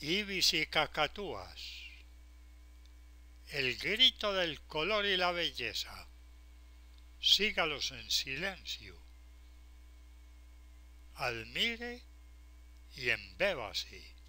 ibis y cacatúas, el grito del color y la belleza. Sígalos en silencio. Admire y embébase.